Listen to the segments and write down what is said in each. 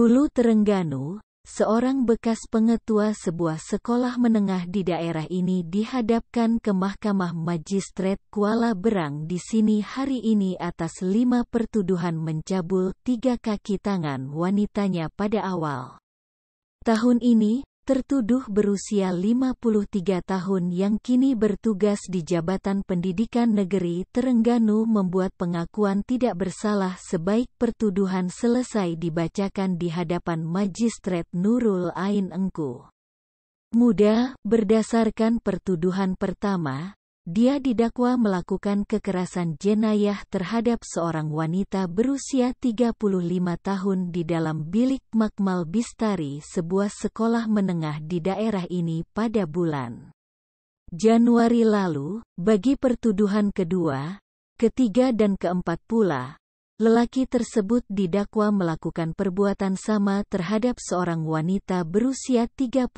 Hulu Terengganu, seorang bekas pengetua sebuah sekolah menengah di daerah ini dihadapkan ke Mahkamah Magistrat Kuala Berang di sini hari ini atas lima pertuduhan mencabul tiga kaki tangan wanitanya pada awal tahun ini, tertuduh berusia 53 tahun yang kini bertugas di Jabatan Pendidikan Negeri Terengganu membuat pengakuan tidak bersalah sebaik pertuduhan selesai dibacakan di hadapan majistret Nurul Ain Engku. Muda, berdasarkan pertuduhan pertama, dia didakwa melakukan kekerasan jenayah terhadap seorang wanita berusia 35 tahun di dalam bilik Makmal Bistari sebuah sekolah menengah di daerah ini pada bulan Januari lalu, bagi pertuduhan kedua, ketiga dan keempat pula, lelaki tersebut didakwa melakukan perbuatan sama terhadap seorang wanita berusia 33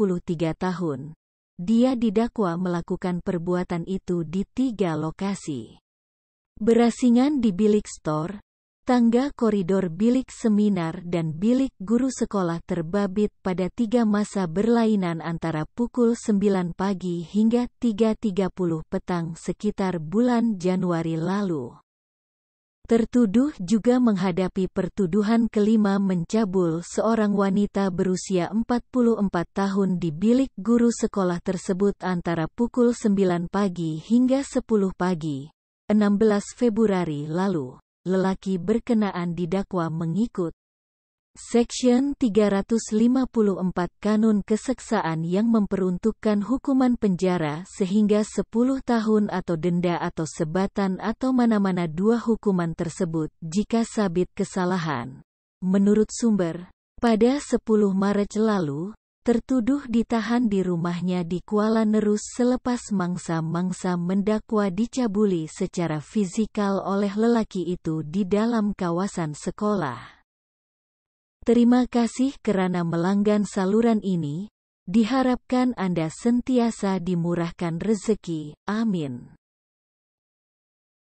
tahun, dia didakwa melakukan perbuatan itu di tiga lokasi. Berasingan di bilik store, tangga koridor bilik seminar dan bilik guru sekolah terbabit pada tiga masa berlainan antara pukul 9 pagi hingga 3.30 petang sekitar bulan Januari lalu. Tertuduh juga menghadapi pertuduhan kelima mencabul seorang wanita berusia 44 tahun di bilik guru sekolah tersebut antara pukul 9 pagi hingga 10 pagi. 16 Februari lalu, lelaki berkenaan didakwa mengikut Section 354 Kanun Keseksaan yang memperuntukkan hukuman penjara sehingga 10 tahun atau denda atau sebatan atau mana-mana dua hukuman tersebut jika sabit kesalahan. Menurut sumber, pada 10 Maret lalu, tertuduh ditahan di rumahnya di Kuala Nerus selepas mangsa-mangsa mendakwa dicabuli secara fisikal oleh lelaki itu di dalam kawasan sekolah. Terima kasih kerana melanggan saluran ini. Diharapkan Anda sentiasa dimurahkan rezeki. Amin.